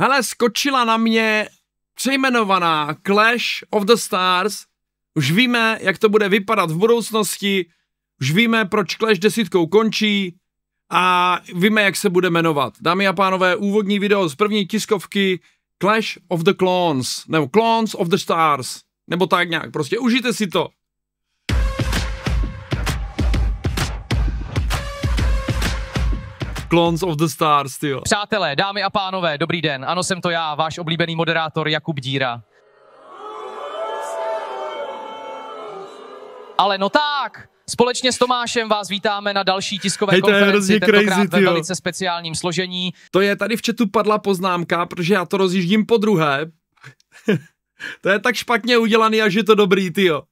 Hele, skočila na mě přejmenovaná Clash of the Stars. Už víme, jak to bude vypadat v budoucnosti. Už víme, proč Clash desítkou končí. A víme, jak se bude jmenovat. Dámy a pánové, úvodní video z první tiskovky Clash of the Clones, nebo Clones of the Stars, nebo tak nějak. Prostě užijte si to. Clones of the Stars, ty Přátelé, dámy a pánové, dobrý den. Ano, jsem to já, váš oblíbený moderátor Jakub Díra. Ale no tak, Společně s Tomášem vás vítáme na další tiskové Hej, konferenci, je tentokrát crazy, ve velice speciálním složení. To je, tady v chatu padla poznámka, protože já to rozjíždím po druhé. to je tak špatně udělaný, až je to dobrý, tyjo.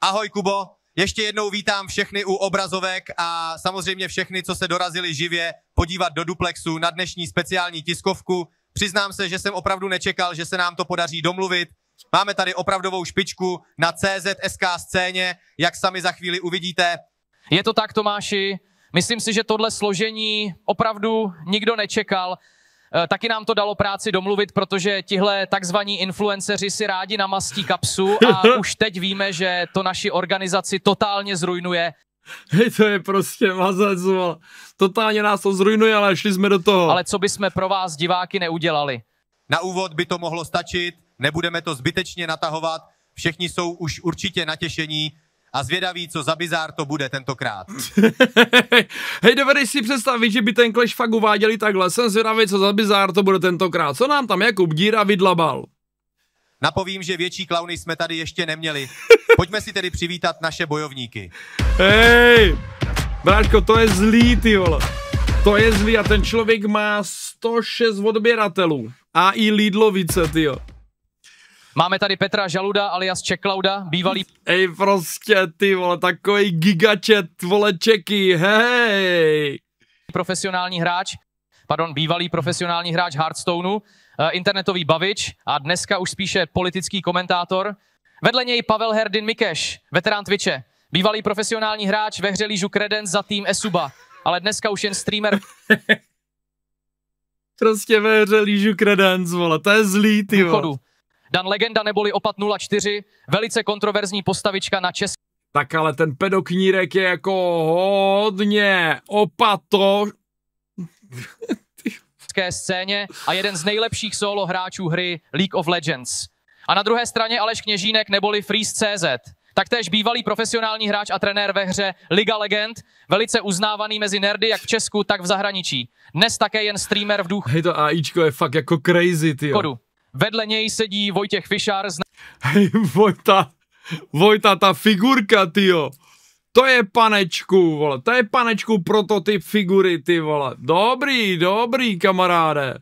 Ahoj, Kubo. Ještě jednou vítám všechny u obrazovek a samozřejmě všechny, co se dorazili živě podívat do duplexu na dnešní speciální tiskovku. Přiznám se, že jsem opravdu nečekal, že se nám to podaří domluvit. Máme tady opravdovou špičku na CZSK scéně, jak sami za chvíli uvidíte. Je to tak, Tomáši. Myslím si, že tohle složení opravdu nikdo nečekal. Eh, taky nám to dalo práci domluvit, protože tihle takzvaní influenceři si rádi namastí kapsu a už teď víme, že to naši organizaci totálně zrujnuje. Hej, to je prostě mazec, Totálně nás to zrujnuje, ale šli jsme do toho. Ale co by jsme pro vás, diváky, neudělali? Na úvod by to mohlo stačit, nebudeme to zbytečně natahovat, všichni jsou už určitě natěšení, a zvědavý, co za bizár to bude tentokrát. Hej, dovedeš si představit, že by ten Clash fakt uváděli takhle. Jsem zvědavý, co za bizár to bude tentokrát. Co nám tam Jakub Díra vydlabal? Napovím, že větší klauny jsme tady ještě neměli. Pojďme si tedy přivítat naše bojovníky. Hej! Bráško, to je zlý, ty vole. To je zlý a ten člověk má 106 odběratelů. A i Lidlovice, ty jo. Máme tady Petra Žaluda alias Čeklauda, bývalý... Ej, prostě, ty vole, takový gigačet, vole, Čeky, hej! Profesionální hráč, pardon, bývalý profesionální hráč Hearthstoneu, eh, internetový bavič a dneska už spíše politický komentátor. Vedle něj Pavel Herdin Mikeš, veterán Twitche, bývalý profesionální hráč ve hře Lížu Kredenc za tým Esuba, ale dneska už jen streamer... prostě ve hře Lížu Kredenc, vole, to je zlý, ty vole. Dan Legenda neboli opat 04, velice kontroverzní postavička na české tak ale ten pedoknírek je jako hodně opato. scéně a jeden z nejlepších solo hráčů hry League of Legends. A na druhé straně Aleš Kněžínek neboli Freeze.cz. Taktéž bývalý profesionální hráč a trenér ve hře Liga Legend, velice uznávaný mezi nerdy jak v Česku, tak v zahraničí. Dnes také jen streamer v duchu. Hej, to AIčko je fakt jako crazy, ty. Vedle něj sedí Vojtěch Fišár. Z... Hej, Vojta, Vojta, ta figurka, tyjo. To je panečku, vole, to je panečku prototyp figury, ty vole. Dobrý, dobrý, kamaráde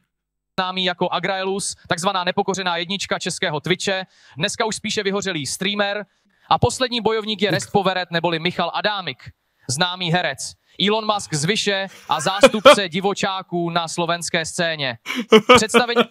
známý jako Agraelus, takzvaná nepokořená jednička českého Twitche, dneska už spíše vyhořelý streamer a poslední bojovník je Restpoveret neboli Michal Adámik, známý herec. Elon Musk z Vyše a zástupce divočáků na slovenské scéně. Představení...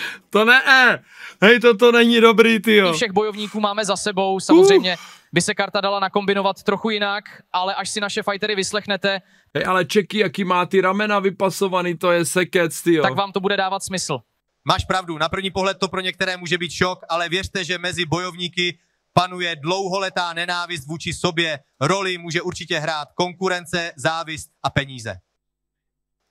To ne, eh, hej, to, to není dobrý, ty Všech bojovníků máme za sebou, samozřejmě uh. by se karta dala nakombinovat trochu jinak, ale až si naše fightery vyslechnete. Hej, ale čeky, jaký má ty ramena vypasovaný, to je sekec, ty Tak vám to bude dávat smysl. Máš pravdu, na první pohled to pro některé může být šok, ale věřte, že mezi bojovníky panuje dlouholetá nenávist vůči sobě. Roli může určitě hrát konkurence, závist a peníze.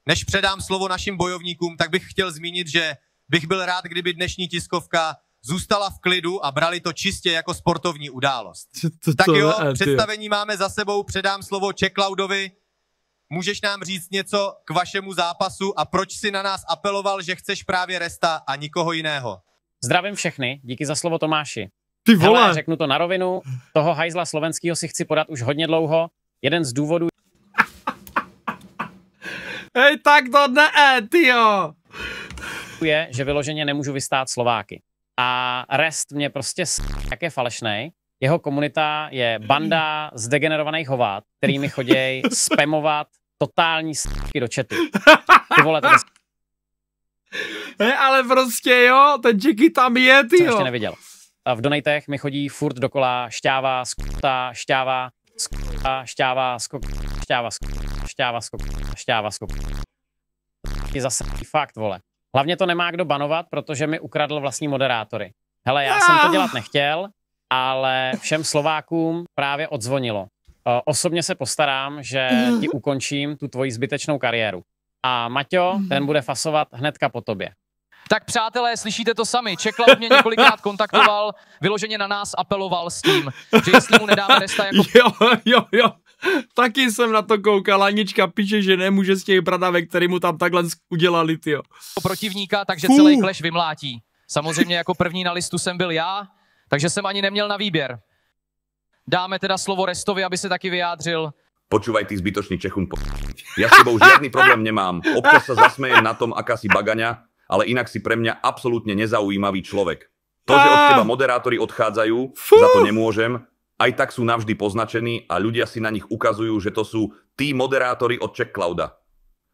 Než předám slovo našim bojovníkům, tak bych chtěl zmínit, že bych byl rád, kdyby dnešní tiskovka zůstala v klidu a brali to čistě jako sportovní událost. To, to, tak jo, ne, představení jo. máme za sebou, předám slovo Čeklaudovi. Můžeš nám říct něco k vašemu zápasu a proč si na nás apeloval, že chceš právě Resta a nikoho jiného? Zdravím všechny, díky za slovo Tomáši. Ty vole. Hele, řeknu to na rovinu, toho hajzla slovenského si chci podat už hodně dlouho. Jeden z důvodů... Hej, tak to ne, tyjo! je, že vyloženě nemůžu vystát Slováky. A rest mě prostě s... jak je falešný. Jeho komunita je banda zdegenerovaných hovat, kterými chodí spamovat totální s***ky do čety. Ty vole, to Ne, ale prostě jo, ten Jacky tam je, ty jo. ještě neviděl. A v donatech mi chodí furt dokola šťáva, skuta, šťáva, skuta, šťáva, skok, šťáva, skok, šťáva, skok, šťáva, skok. Je zase fakt, vole. Hlavně to nemá kdo banovat, protože mi ukradl vlastní moderátory. Hele, já jsem to ah. dělat nechtěl, ale všem Slovákům právě odzvonilo. Osobně se postarám, že mhm. ti ukončím tu tvoji zbytečnou kariéru. A Maťo, mhm. ten bude fasovat hnedka po tobě. Tak přátelé, slyšíte to sami. Čekla mě několikrát kontaktoval, vyloženě na nás apeloval s tím, že jestli mu nedáme resta jako... Jo, jo, jo. Taky jsem na to koukal, Anička píše, že nemůže z těch bradavek, který mu tam takhle udělali, tyjo. Protivníka, takže Fuh. celý kleš vymlátí. Samozřejmě jako první na listu jsem byl já, takže jsem ani neměl na výběr. Dáme teda slovo Restovi, aby se taky vyjádřil. Počúvaj ty zbytočný Čechům po... Já s tebou žádný problém nemám. Občas se zasmejem na tom, aká si bagaňa, ale jinak si pre mňa absolutně nezaujímavý člověk. To, že od teba moderátori odchádzajú, za to nemôžem, aj tak sú navždy poznačení a ľudia si na nich ukazujú, že to sú tí moderátori od Czech Clouda.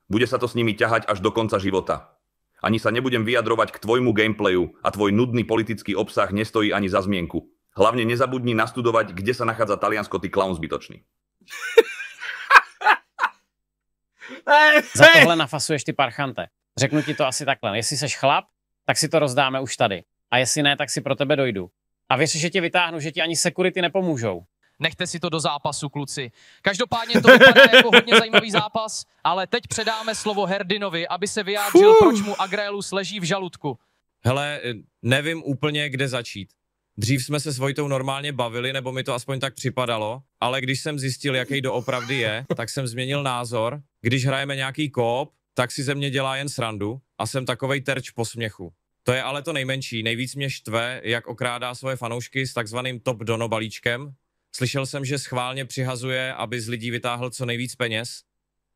Bude sa to s nimi ťahať až do konca života. Ani sa nebudem vyjadrovať k tvojmu gameplayu a tvoj nudný politický obsah nestojí ani za zmienku. Hlavne nezabudni nastudovať, kde sa nachádza Taliansko, ty klaun zbytočný. Za tohle nafasuješ ty parchante. Řeknu ti to asi takhle. Jestli seš chlap, tak si to rozdáme už tady. A jestli ne, tak si pro tebe dojdu. A věř, že tě vytáhnu, že ti ani security nepomůžou. Nechte si to do zápasu, kluci. Každopádně to vypadá jako hodně zajímavý zápas, ale teď předáme slovo Herdinovi, aby se vyjádřil, Fuh. proč mu Agraelus leží v žaludku. Hele, eh, nevím úplně, kde začít. Dřív jsme se s Vojtou normálně bavili, nebo mi to aspoň tak připadalo, ale když jsem zjistil, jaký doopravdy je, tak jsem změnil názor. Když hrajeme nějaký kóp, tak si ze mě dělá jen srandu a jsem takovej terč posměchu. To je ale to nejmenší. Nejvíc mě štve, jak okrádá svoje fanoušky s takzvaným top dono balíčkem. Slyšel jsem, že schválně přihazuje, aby z lidí vytáhl co nejvíc peněz.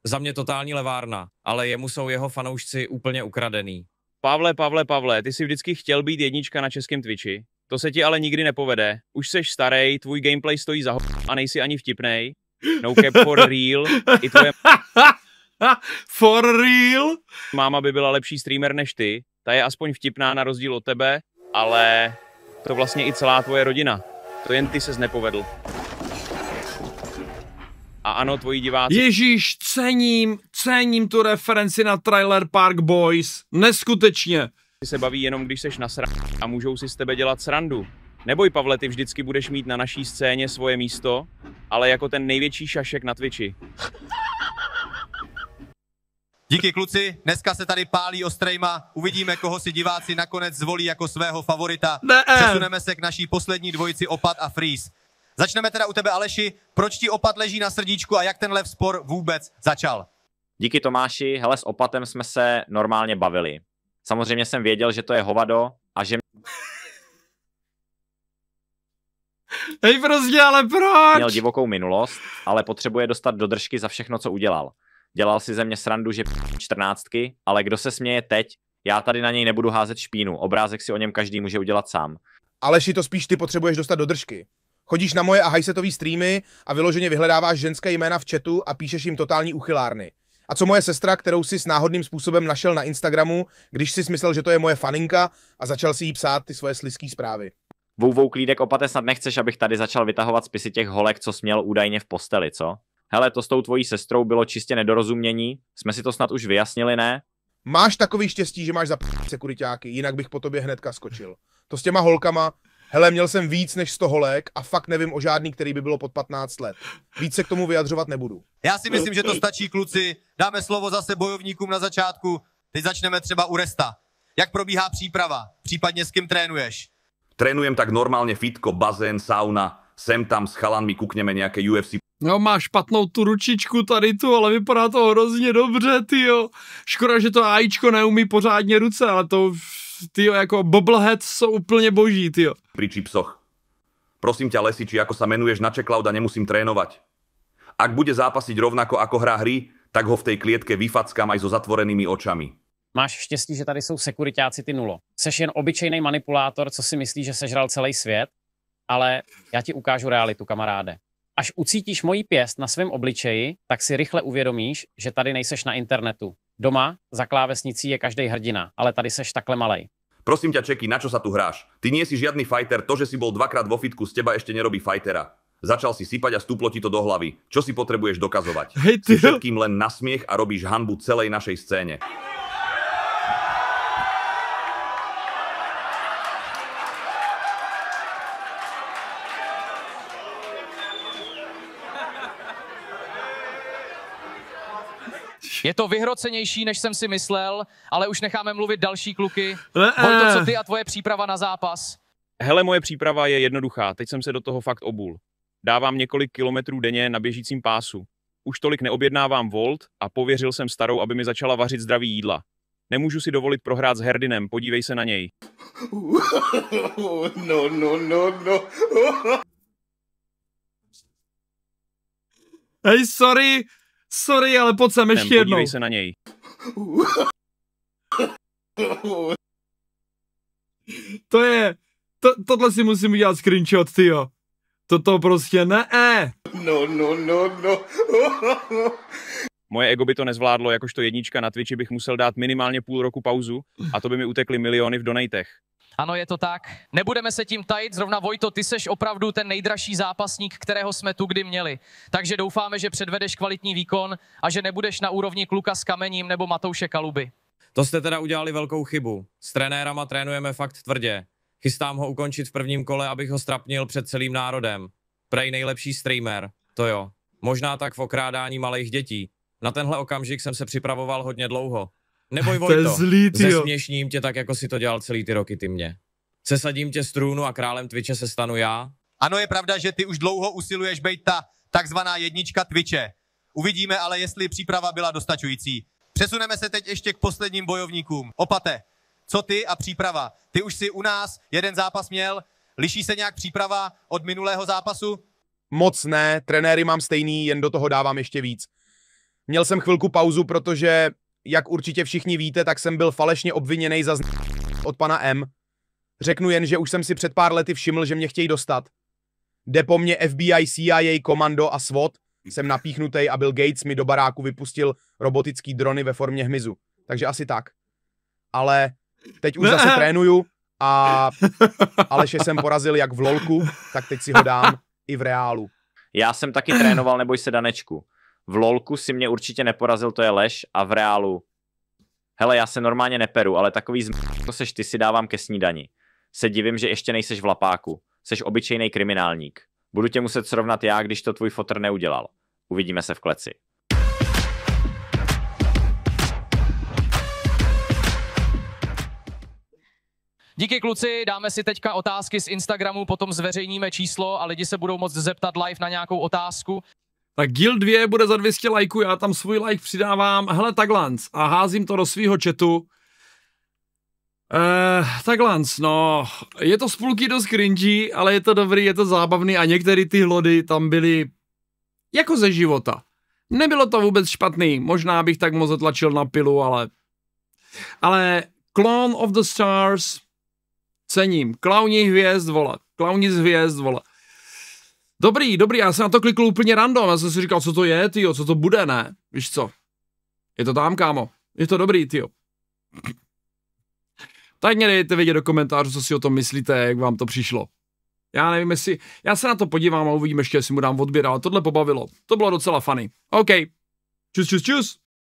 Za mě totální levárna, ale jemu jsou jeho fanoušci úplně ukradený. Pavle, Pavle, Pavle, ty si vždycky chtěl být jednička na českém Twitchi. To se ti ale nikdy nepovede. Už seš starý, tvůj gameplay stojí za ho a nejsi ani vtipnej. No cap for real. I tvoje... for real? Máma by byla lepší streamer než ty ta je aspoň vtipná na rozdíl od tebe, ale to vlastně i celá tvoje rodina. To jen ty ses nepovedl. A ano, tvoji diváci... Ježíš, cením, cením tu referenci na Trailer Park Boys. Neskutečně. Ty se baví jenom, když seš na a můžou si z tebe dělat srandu. Neboj, Pavle, ty vždycky budeš mít na naší scéně svoje místo, ale jako ten největší šašek na Twitchi. Díky kluci, dneska se tady pálí ostrejma, uvidíme, koho si diváci nakonec zvolí jako svého favorita. Ne. Přesuneme se k naší poslední dvojici Opat a Freeze. Začneme teda u tebe, Aleši. Proč ti Opat leží na srdíčku a jak tenhle spor vůbec začal? Díky Tomáši, hele s Opatem jsme se normálně bavili. Samozřejmě jsem věděl, že to je hovado a že... Hej prostě, ale proč? Měl divokou minulost, ale potřebuje dostat do držky za všechno, co udělal dělal si ze mě srandu, že čtrnáctky, ale kdo se směje teď, já tady na něj nebudu házet špínu, obrázek si o něm každý může udělat sám. Aleši, to spíš ty potřebuješ dostat do držky. Chodíš na moje a hajsetový streamy a vyloženě vyhledáváš ženské jména v chatu a píšeš jim totální uchylárny. A co moje sestra, kterou si s náhodným způsobem našel na Instagramu, když si myslel, že to je moje faninka a začal si jí psát ty svoje sliský zprávy? Vouvou klídek opate snad nechceš, abych tady začal vytahovat spisy těch holek, co směl údajně v posteli, co? hele, to s tou tvojí sestrou bylo čistě nedorozumění, jsme si to snad už vyjasnili, ne? Máš takový štěstí, že máš za kuryťáky, jinak bych po tobě hnedka skočil. To s těma holkama, hele, měl jsem víc než 100 holek a fakt nevím o žádný, který by bylo pod 15 let. Víc se k tomu vyjadřovat nebudu. Já si myslím, že to stačí, kluci. Dáme slovo zase bojovníkům na začátku. Teď začneme třeba u Resta. Jak probíhá příprava? Případně s kým trénuješ? Trénujem tak normálně fitko, bazén, sauna sem tam s chalanmi kukneme nějaké UFC. No má špatnou tu ručičku tady tu, ale vypadá to hrozně dobře, tyjo. Škoda, že to AIčko neumí pořádně ruce, ale to, tyjo, jako bobblehead jsou úplně boží, tyjo. Pri čipsoch. Prosím ťa, Lesiči, jako sa menuješ na Čeklauda, nemusím trénovať. Ak bude zápasiť rovnako ako hra hry, tak ho v tej klietke vyfackám aj so zatvorenými očami. Máš štěstí, že tady jsou sekuritáci ty nulo. Seš jen obyčejný manipulátor, co si myslí, že sežral celý svět ale já ti ukážu realitu, kamaráde. Až ucítíš moji pěst na svém obličeji, tak si rychle uvědomíš, že tady nejseš na internetu. Doma za klávesnicí je každý hrdina, ale tady seš takhle malej. Prosím ťa, Čeky, na čo sa tu hráš? Ty nie si žiadny fighter, to, že si bol dvakrát vo fitku, z teba ešte nerobí fightera. Začal si sypať a stúplo ti to do hlavy. Čo si potrebuješ dokazovať? Hej, ty... Si všetkým len nasmiech a robíš hanbu celej našej scéne. Je to vyhrocenější, než jsem si myslel, ale už necháme mluvit další kluky. Vojto, co eh. ty a tvoje příprava na zápas? Hele, moje příprava je jednoduchá, teď jsem se do toho fakt obul. Dávám několik kilometrů denně na běžícím pásu. Už tolik neobjednávám Volt a pověřil jsem starou, aby mi začala vařit zdraví jídla. Nemůžu si dovolit prohrát s Herdinem, podívej se na něj. No, no, no, no. Hej, sorry, Sorry, ale pojď sem ještě jednou. Podívej se na něj. To je... To, tohle si musím udělat screenshot, tyjo. Toto prostě ne. No, no, no, no. Moje ego by to nezvládlo, jakožto jednička na Twitchi bych musel dát minimálně půl roku pauzu a to by mi utekly miliony v donatech. Ano, je to tak. Nebudeme se tím tajit, zrovna Vojto, ty seš opravdu ten nejdražší zápasník, kterého jsme tu kdy měli. Takže doufáme, že předvedeš kvalitní výkon a že nebudeš na úrovni kluka s kamením nebo Matouše Kaluby. To jste teda udělali velkou chybu. S trenérama trénujeme fakt tvrdě. Chystám ho ukončit v prvním kole, abych ho strapnil před celým národem. Prej nejlepší streamer, to jo. Možná tak v okrádání malých dětí. Na tenhle okamžik jsem se připravoval hodně dlouho. Neboj Vojto, to je zlý, zesměšním tě tak, jako si to dělal celý ty roky ty mě. Sesadím tě z trůnu a králem Twitche se stanu já. Ano, je pravda, že ty už dlouho usiluješ být ta takzvaná jednička Twitche. Uvidíme ale, jestli příprava byla dostačující. Přesuneme se teď ještě k posledním bojovníkům. Opate, co ty a příprava? Ty už si u nás jeden zápas měl, liší se nějak příprava od minulého zápasu? Moc ne, trenéry mám stejný, jen do toho dávám ještě víc. Měl jsem chvilku pauzu, protože jak určitě všichni víte, tak jsem byl falešně obviněný za z... od pana M. Řeknu jen, že už jsem si před pár lety všiml, že mě chtějí dostat. Jde po mně FBI, CIA, komando a SWAT. Jsem napíchnutý a Bill Gates mi do baráku vypustil robotický drony ve formě hmyzu. Takže asi tak. Ale teď už zase trénuju a Aleše jsem porazil jak v lolku, tak teď si ho dám i v reálu. Já jsem taky trénoval, neboj se danečku v lolku si mě určitě neporazil, to je lež a v reálu hele, já se normálně neperu, ale takový zm... co seš ty si dávám ke snídani. Se divím, že ještě nejseš v lapáku. Seš obyčejný kriminálník. Budu tě muset srovnat já, když to tvůj fotr neudělal. Uvidíme se v kleci. Díky kluci, dáme si teďka otázky z Instagramu, potom zveřejníme číslo a lidi se budou moct zeptat live na nějakou otázku. Tak díl 2 bude za 200 lajků, já tam svůj like přidávám, hele taglanc a házím to do svého chatu. Uh, eh, taklanc, no, je to spolky dost cringy, ale je to dobrý, je to zábavný a některé ty hlody tam byly jako ze života. Nebylo to vůbec špatný, možná bych tak moc zatlačil na pilu, ale... Ale Clone of the Stars cením. Klauní hvězd, vole. Klauní z hvězd, vole. Dobrý, dobrý, já jsem na to klikl úplně random, já jsem si říkal, co to je, tyjo, co to bude, ne? Víš co? Je to tam, kámo. Je to dobrý, tyjo. Tak mě dejte vědět do komentářů, co si o tom myslíte, jak vám to přišlo. Já nevím, jestli... Já se na to podívám a uvidím ještě, jestli mu dám odběr, ale tohle pobavilo. To bylo docela funny. OK. Čus, čus, čus.